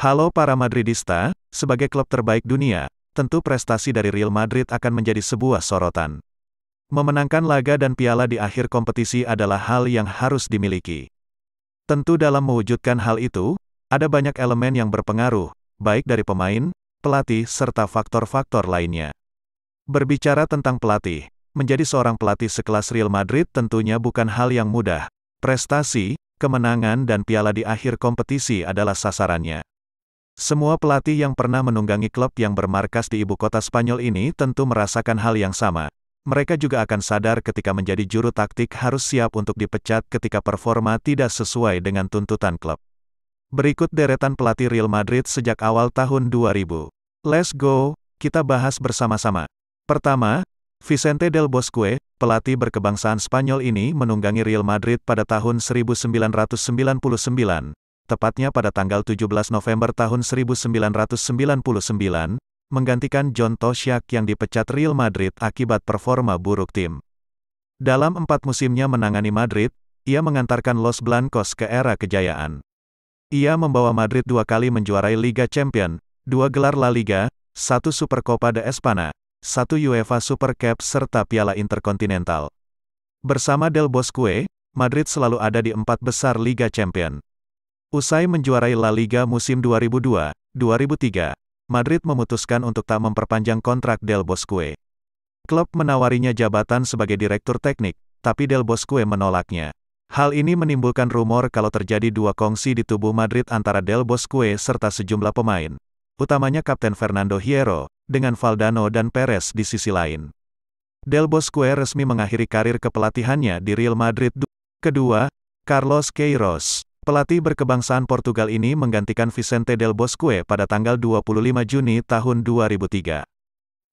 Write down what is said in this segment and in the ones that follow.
Halo para Madridista, sebagai klub terbaik dunia, tentu prestasi dari Real Madrid akan menjadi sebuah sorotan. Memenangkan laga dan piala di akhir kompetisi adalah hal yang harus dimiliki. Tentu dalam mewujudkan hal itu, ada banyak elemen yang berpengaruh, baik dari pemain, pelatih, serta faktor-faktor lainnya. Berbicara tentang pelatih, menjadi seorang pelatih sekelas Real Madrid tentunya bukan hal yang mudah. Prestasi, kemenangan dan piala di akhir kompetisi adalah sasarannya. Semua pelatih yang pernah menunggangi klub yang bermarkas di ibu kota Spanyol ini tentu merasakan hal yang sama. Mereka juga akan sadar ketika menjadi juru taktik harus siap untuk dipecat ketika performa tidak sesuai dengan tuntutan klub. Berikut deretan pelatih Real Madrid sejak awal tahun 2000. Let's go, kita bahas bersama-sama. Pertama, Vicente del Bosque, pelatih berkebangsaan Spanyol ini menunggangi Real Madrid pada tahun 1999 tepatnya pada tanggal 17 November tahun 1999, menggantikan John Tosyak yang dipecat Real Madrid akibat performa buruk tim. Dalam empat musimnya menangani Madrid, ia mengantarkan Los Blancos ke era kejayaan. Ia membawa Madrid dua kali menjuarai Liga Champion, dua gelar La Liga, satu Supercopa de Espana, satu UEFA Super Cup serta Piala Interkontinental. Bersama Del Bosque, Madrid selalu ada di empat besar Liga Champions. Usai menjuarai La Liga musim 2002-2003, Madrid memutuskan untuk tak memperpanjang kontrak Del Bosque. Klub menawarinya jabatan sebagai direktur teknik, tapi Del Bosque menolaknya. Hal ini menimbulkan rumor kalau terjadi dua kongsi di tubuh Madrid antara Del Bosque serta sejumlah pemain, utamanya Kapten Fernando Hierro, dengan Valdano dan Perez di sisi lain. Del Bosque resmi mengakhiri karir kepelatihannya di Real Madrid. Kedua, Carlos Queiroz. Pelatih berkebangsaan Portugal ini menggantikan Vicente del Bosque pada tanggal 25 Juni tahun 2003.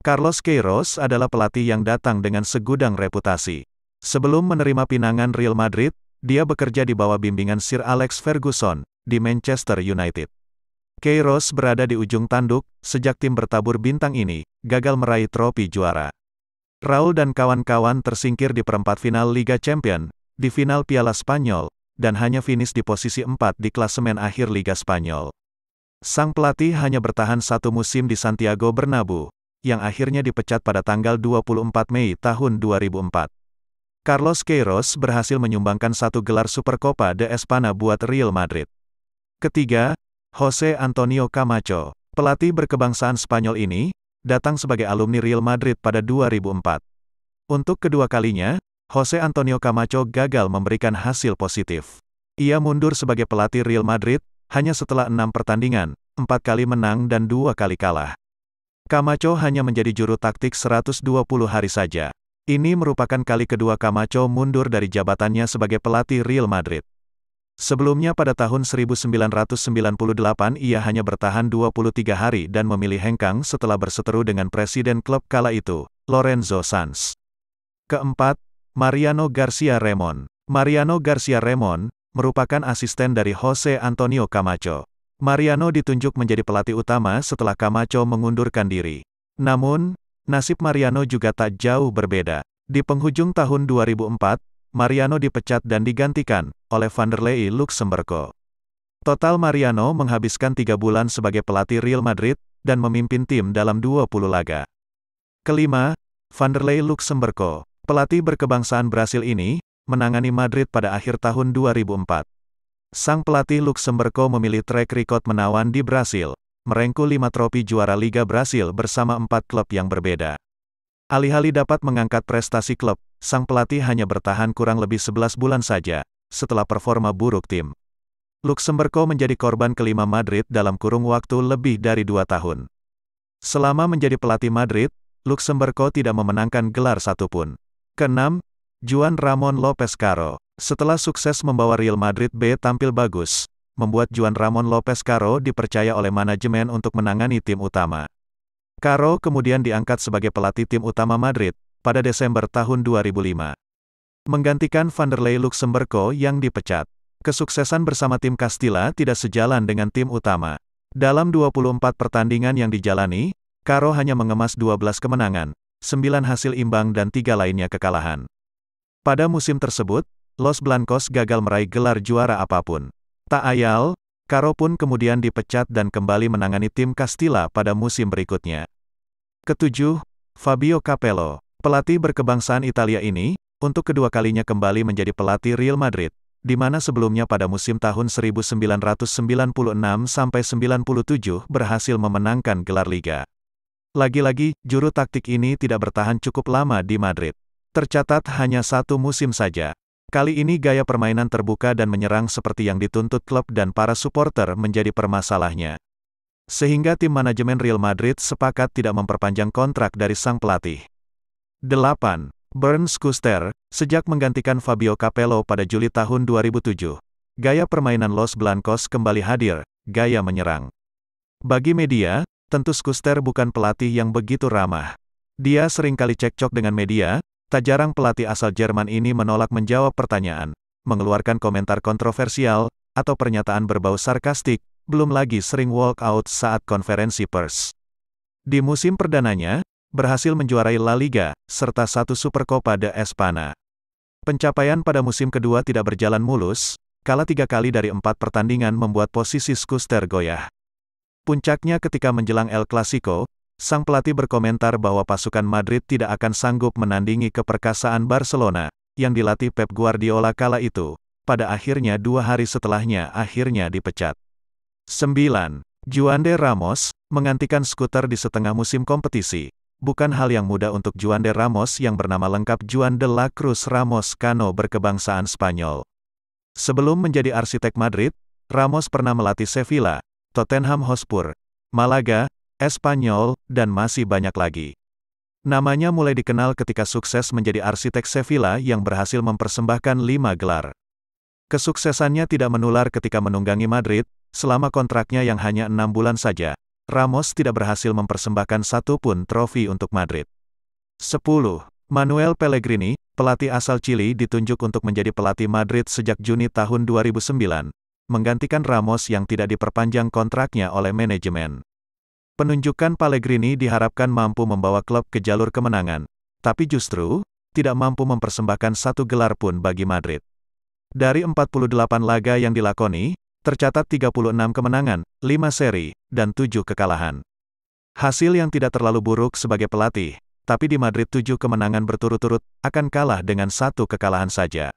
Carlos Queiroz adalah pelatih yang datang dengan segudang reputasi. Sebelum menerima pinangan Real Madrid, dia bekerja di bawah bimbingan Sir Alex Ferguson di Manchester United. Queiroz berada di ujung tanduk sejak tim bertabur bintang ini gagal meraih trofi juara. Raul dan kawan-kawan tersingkir di perempat final Liga Champion, di final Piala Spanyol, dan hanya finish di posisi 4 di klasemen akhir Liga Spanyol. Sang pelatih hanya bertahan satu musim di Santiago Bernabeu, yang akhirnya dipecat pada tanggal 24 Mei tahun 2004. Carlos Queiroz berhasil menyumbangkan satu gelar Supercopa de Espana buat Real Madrid. Ketiga, Jose Antonio Camacho, pelatih berkebangsaan Spanyol ini, datang sebagai alumni Real Madrid pada 2004. Untuk kedua kalinya, Jose Antonio Camacho gagal memberikan hasil positif. Ia mundur sebagai pelatih Real Madrid, hanya setelah enam pertandingan, empat kali menang dan dua kali kalah. Camacho hanya menjadi juru taktik 120 hari saja. Ini merupakan kali kedua Camacho mundur dari jabatannya sebagai pelatih Real Madrid. Sebelumnya pada tahun 1998 ia hanya bertahan 23 hari dan memilih hengkang setelah berseteru dengan presiden klub kala itu, Lorenzo Sanz. Keempat, Mariano Garcia Remon. Mariano Garcia Remon merupakan asisten dari Jose Antonio Camacho. Mariano ditunjuk menjadi pelatih utama setelah Camacho mengundurkan diri. Namun, nasib Mariano juga tak jauh berbeda. Di penghujung tahun 2004, Mariano dipecat dan digantikan oleh Vanderlei Luxemburgo. Total Mariano menghabiskan tiga bulan sebagai pelatih Real Madrid dan memimpin tim dalam 20 laga. Kelima, Vanderlei Luxemburgo. Pelatih berkebangsaan Brasil ini, menangani Madrid pada akhir tahun 2004. Sang pelatih Luxemburgo memilih track record menawan di Brasil, merengkuh lima trofi juara Liga Brasil bersama empat klub yang berbeda. Alih-alih dapat mengangkat prestasi klub, sang pelatih hanya bertahan kurang lebih 11 bulan saja, setelah performa buruk tim. Luxemburgo menjadi korban kelima Madrid dalam kurung waktu lebih dari dua tahun. Selama menjadi pelatih Madrid, Luxemburgo tidak memenangkan gelar satupun. Keenam, Juan Ramon Lopez Caro. Setelah sukses membawa Real Madrid B tampil bagus, membuat Juan Ramon Lopez Caro dipercaya oleh manajemen untuk menangani tim utama. Caro kemudian diangkat sebagai pelatih tim utama Madrid pada Desember tahun 2005. Menggantikan Vanderlei Luxemburgo yang dipecat. Kesuksesan bersama tim Castilla tidak sejalan dengan tim utama. Dalam 24 pertandingan yang dijalani, Caro hanya mengemas 12 kemenangan, 9 hasil imbang dan tiga lainnya kekalahan. Pada musim tersebut, Los Blancos gagal meraih gelar juara apapun. Tak ayal, Caro pun kemudian dipecat dan kembali menangani tim Castilla pada musim berikutnya. Ketujuh, Fabio Capello. Pelatih berkebangsaan Italia ini, untuk kedua kalinya kembali menjadi pelatih Real Madrid, di mana sebelumnya pada musim tahun 1996-97 berhasil memenangkan gelar Liga. Lagi-lagi, juru taktik ini tidak bertahan cukup lama di Madrid. Tercatat hanya satu musim saja. Kali ini gaya permainan terbuka dan menyerang seperti yang dituntut klub dan para supporter menjadi permasalahnya. Sehingga tim manajemen Real Madrid sepakat tidak memperpanjang kontrak dari sang pelatih. 8. Burns Kuster, sejak menggantikan Fabio Capello pada Juli tahun 2007. Gaya permainan Los Blancos kembali hadir, gaya menyerang. Bagi media, tentu Skuster bukan pelatih yang begitu ramah. Dia sering kali cekcok dengan media, tak jarang pelatih asal Jerman ini menolak menjawab pertanyaan, mengeluarkan komentar kontroversial, atau pernyataan berbau sarkastik, belum lagi sering walk out saat konferensi pers. Di musim perdananya, berhasil menjuarai La Liga, serta satu Supercopa de Espana. Pencapaian pada musim kedua tidak berjalan mulus, kalah tiga kali dari empat pertandingan membuat posisi Skuster goyah. Puncaknya ketika menjelang El Clasico, sang pelatih berkomentar bahwa pasukan Madrid tidak akan sanggup menandingi keperkasaan Barcelona, yang dilatih Pep Guardiola kala itu. Pada akhirnya dua hari setelahnya akhirnya dipecat. 9. Juande Ramos, mengantikan skuter di setengah musim kompetisi. Bukan hal yang mudah untuk Juande Ramos yang bernama lengkap Juan de la Cruz Ramos Cano berkebangsaan Spanyol. Sebelum menjadi arsitek Madrid, Ramos pernah melatih Sevilla, Tottenham Hotspur, Malaga, Espanyol, dan masih banyak lagi. Namanya mulai dikenal ketika sukses menjadi arsitek Sevilla yang berhasil mempersembahkan lima gelar. Kesuksesannya tidak menular ketika menunggangi Madrid, selama kontraknya yang hanya enam bulan saja. Ramos tidak berhasil mempersembahkan satu pun trofi untuk Madrid. 10. Manuel Pellegrini, pelatih asal Chili ditunjuk untuk menjadi pelatih Madrid sejak Juni tahun 2009, menggantikan Ramos yang tidak diperpanjang kontraknya oleh manajemen. Penunjukan Pellegrini diharapkan mampu membawa klub ke jalur kemenangan, tapi justru, tidak mampu mempersembahkan satu gelar pun bagi Madrid. Dari 48 laga yang dilakoni, tercatat 36 kemenangan, 5 seri, dan 7 kekalahan. Hasil yang tidak terlalu buruk sebagai pelatih, tapi di Madrid 7 kemenangan berturut-turut, akan kalah dengan satu kekalahan saja.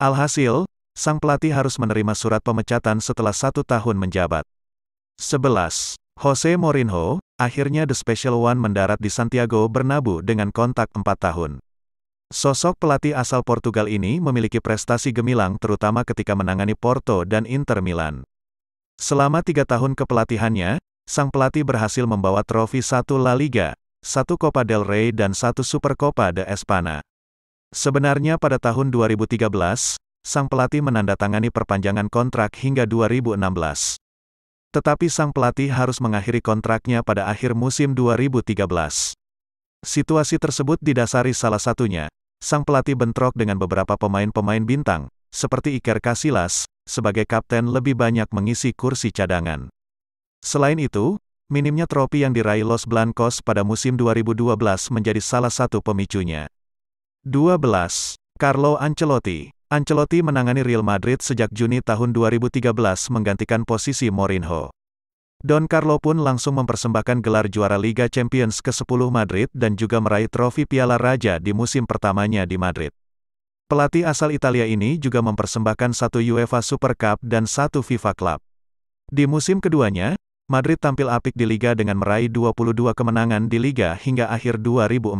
Alhasil, sang pelatih harus menerima surat pemecatan setelah satu tahun menjabat. 11. Jose Mourinho, akhirnya The Special One mendarat di Santiago Bernabu dengan kontak 4 tahun. Sosok pelatih asal Portugal ini memiliki prestasi gemilang terutama ketika menangani Porto dan Inter Milan. Selama tiga tahun kepelatihannya, sang pelatih berhasil membawa trofi satu La Liga, satu Copa del Rey dan satu Supercopa de Espana. Sebenarnya pada tahun 2013, sang pelatih menandatangani perpanjangan kontrak hingga 2016. Tetapi sang pelatih harus mengakhiri kontraknya pada akhir musim 2013. Situasi tersebut didasari salah satunya, sang pelatih bentrok dengan beberapa pemain-pemain bintang, seperti Iker Casillas, sebagai kapten lebih banyak mengisi kursi cadangan. Selain itu, minimnya trofi yang diraih Los Blancos pada musim 2012 menjadi salah satu pemicunya. 12. Carlo Ancelotti Ancelotti menangani Real Madrid sejak Juni tahun 2013 menggantikan posisi Mourinho. Don Carlo pun langsung mempersembahkan gelar juara Liga Champions ke-10 Madrid dan juga meraih trofi Piala Raja di musim pertamanya di Madrid. Pelatih asal Italia ini juga mempersembahkan satu UEFA Super Cup dan satu FIFA Club. Di musim keduanya, Madrid tampil apik di Liga dengan meraih 22 kemenangan di Liga hingga akhir 2014.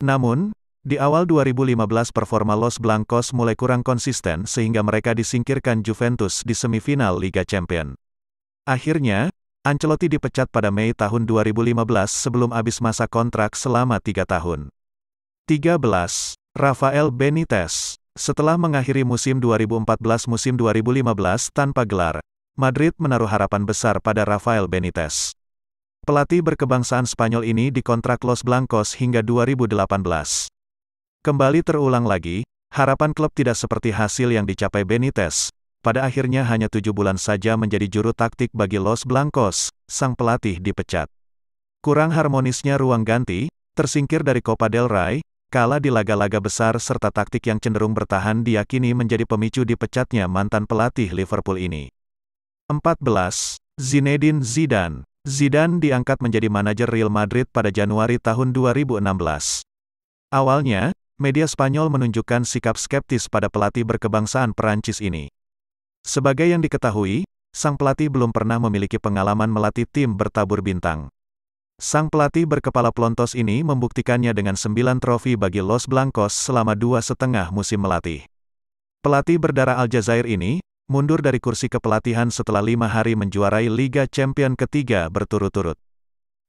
Namun, di awal 2015 performa Los Blancos mulai kurang konsisten sehingga mereka disingkirkan Juventus di semifinal Liga Champion. Akhirnya, Ancelotti dipecat pada Mei tahun 2015 sebelum habis masa kontrak selama tiga tahun. 13. Rafael Benitez Setelah mengakhiri musim 2014-musim 2015 tanpa gelar, Madrid menaruh harapan besar pada Rafael Benitez. Pelatih berkebangsaan Spanyol ini dikontrak Los Blancos hingga 2018. Kembali terulang lagi, harapan klub tidak seperti hasil yang dicapai Benitez. Pada akhirnya hanya tujuh bulan saja menjadi juru taktik bagi Los Blancos, sang pelatih dipecat. Kurang harmonisnya ruang ganti, tersingkir dari Copa del Rey, kalah di laga-laga besar serta taktik yang cenderung bertahan diyakini menjadi pemicu dipecatnya mantan pelatih Liverpool ini. 14. Zinedine Zidane Zidane diangkat menjadi manajer Real Madrid pada Januari tahun 2016. Awalnya, media Spanyol menunjukkan sikap skeptis pada pelatih berkebangsaan Perancis ini. Sebagai yang diketahui, sang pelatih belum pernah memiliki pengalaman melatih tim bertabur bintang. Sang pelatih berkepala pelontos ini membuktikannya dengan sembilan trofi bagi Los Blancos selama dua setengah musim melatih. Pelatih berdarah Aljazair ini, mundur dari kursi kepelatihan setelah lima hari menjuarai Liga Champion ketiga berturut-turut.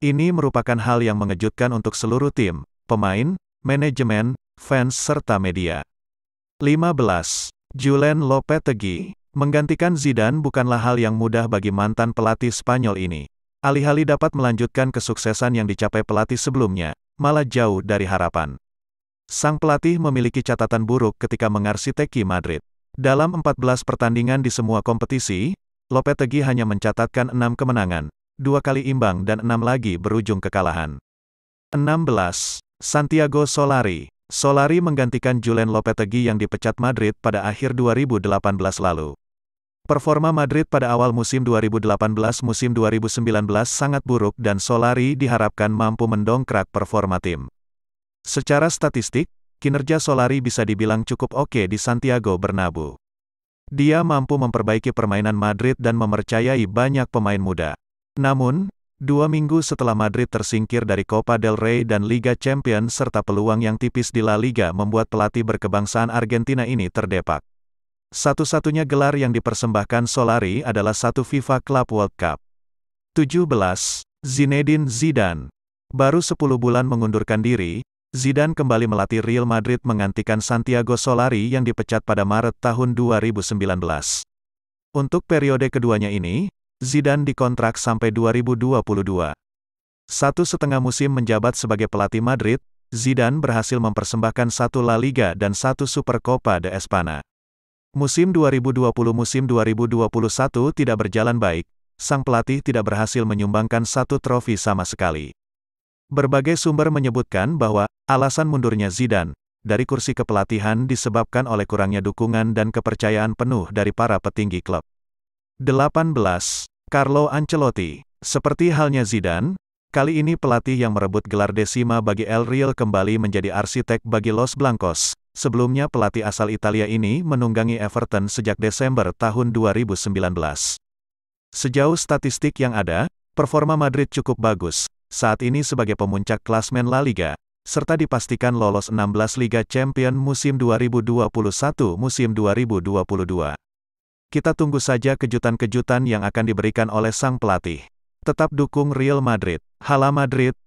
Ini merupakan hal yang mengejutkan untuk seluruh tim, pemain, manajemen, fans serta media. 15. Julen Lopetegui Menggantikan Zidane bukanlah hal yang mudah bagi mantan pelatih Spanyol ini. Alih-alih dapat melanjutkan kesuksesan yang dicapai pelatih sebelumnya, malah jauh dari harapan. Sang pelatih memiliki catatan buruk ketika mengarsiteki Madrid. Dalam 14 pertandingan di semua kompetisi, Lopetegui hanya mencatatkan 6 kemenangan, dua kali imbang dan enam lagi berujung kekalahan. 16. Santiago Solari Solari menggantikan Julen Lopetegui yang dipecat Madrid pada akhir 2018 lalu. Performa Madrid pada awal musim 2018 musim 2019 sangat buruk dan Solari diharapkan mampu mendongkrak performa tim. Secara statistik, kinerja Solari bisa dibilang cukup oke di Santiago Bernabeu. Dia mampu memperbaiki permainan Madrid dan memercayai banyak pemain muda. Namun, Dua minggu setelah Madrid tersingkir dari Copa del Rey dan Liga Champions serta peluang yang tipis di La Liga membuat pelatih berkebangsaan Argentina ini terdepak. Satu-satunya gelar yang dipersembahkan Solari adalah satu FIFA Club World Cup. 17. Zinedine Zidane Baru 10 bulan mengundurkan diri, Zidane kembali melatih Real Madrid menggantikan Santiago Solari yang dipecat pada Maret tahun 2019. Untuk periode keduanya ini, Zidane dikontrak sampai 2022. Satu setengah musim menjabat sebagai pelatih Madrid, Zidane berhasil mempersembahkan satu La Liga dan satu Supercopa de Espana. Musim 2020-musim 2021 tidak berjalan baik, sang pelatih tidak berhasil menyumbangkan satu trofi sama sekali. Berbagai sumber menyebutkan bahwa alasan mundurnya Zidane dari kursi kepelatihan disebabkan oleh kurangnya dukungan dan kepercayaan penuh dari para petinggi klub. 18. Carlo Ancelotti Seperti halnya Zidane, kali ini pelatih yang merebut gelar desima bagi El Real kembali menjadi arsitek bagi Los Blancos. Sebelumnya pelatih asal Italia ini menunggangi Everton sejak Desember tahun 2019. Sejauh statistik yang ada, performa Madrid cukup bagus, saat ini sebagai pemuncak klasmen La Liga, serta dipastikan lolos 16 Liga Champion musim 2021 musim 2022. Kita tunggu saja kejutan-kejutan yang akan diberikan oleh sang pelatih. Tetap dukung Real Madrid. Hala Madrid,